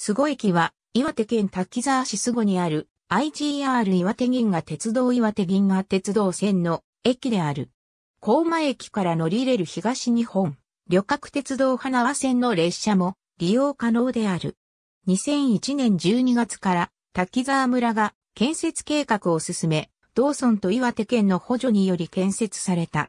須い駅は、岩手県滝沢市須後にある IGR 岩手銀河鉄道岩手銀河鉄道線の駅である。高馬駅から乗り入れる東日本、旅客鉄道花輪線の列車も利用可能である。2001年12月から滝沢村が建設計画を進め、道村と岩手県の補助により建設された。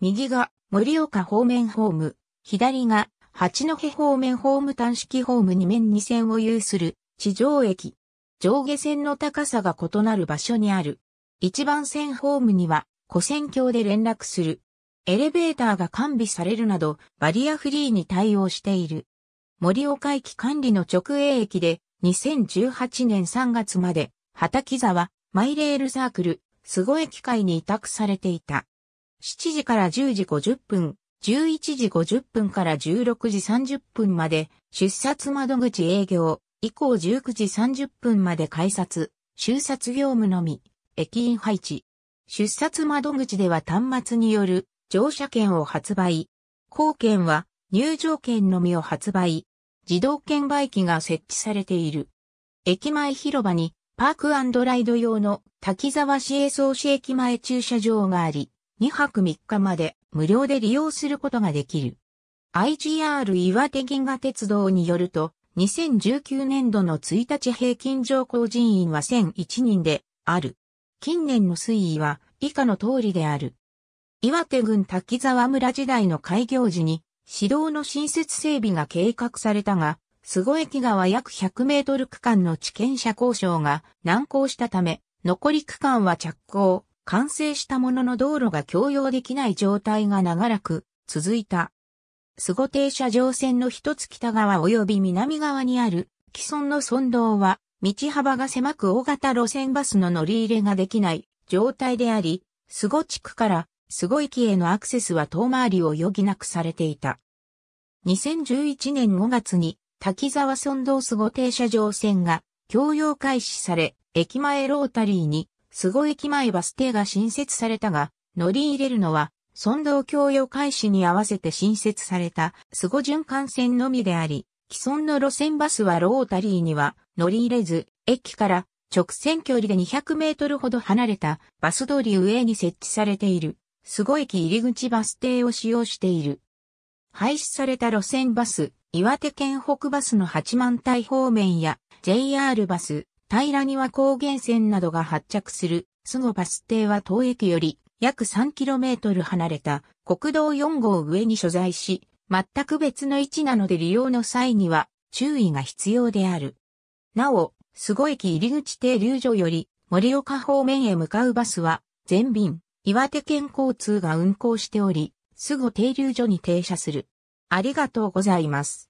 右が盛岡方面ホーム、左が八戸方面ホーム短式ホーム2面2線を有する地上駅。上下線の高さが異なる場所にある。一番線ホームには古線橋で連絡する。エレベーターが完備されるなどバリアフリーに対応している。森岡駅管理の直営駅で2018年3月まで畑沢マイレールサークル、すご駅会に委託されていた。7時から10時50分、11時50分から16時30分まで出札窓口営業、以降19時30分まで改札、収札業務のみ、駅員配置。出札窓口では端末による乗車券を発売。後券は入場券のみを発売。自動券売機が設置されている。駅前広場にパークライド用の滝沢市営総市駅前駐車場があり、2泊3日まで無料で利用することができる。IGR 岩手銀河鉄道によると、2019年度の1日平均乗降人員は1001人である。近年の推移は以下の通りである。岩手郡滝沢村時代の開業時に、市道の新設整備が計画されたが、凄駅側約100メートル区間の地権者交渉が難航したため、残り区間は着工、完成したものの道路が共用できない状態が長らく続いた。スゴ停車場線の一つ北側及び南側にある既存の村道は道幅が狭く大型路線バスの乗り入れができない状態であり、スゴ地区からスゴ駅へのアクセスは遠回りを余儀なくされていた。2011年5月に滝沢村道スゴ停車場線が共用開始され、駅前ロータリーに須い駅前バス停が新設されたが、乗り入れるのは、村道供与開始に合わせて新設された須後循環線のみであり、既存の路線バスはロータリーには乗り入れず、駅から直線距離で200メートルほど離れたバス通り上に設置されている、須い駅入口バス停を使用している。廃止された路線バス、岩手県北バスの八幡平方面や JR バス、平庭高原線などが発着する、スゴバス停は当駅より約 3km 離れた国道4号上に所在し、全く別の位置なので利用の際には注意が必要である。なお、スゴ駅入口停留所より森岡方面へ向かうバスは全便、岩手県交通が運行しており、スゴ停留所に停車する。ありがとうございます。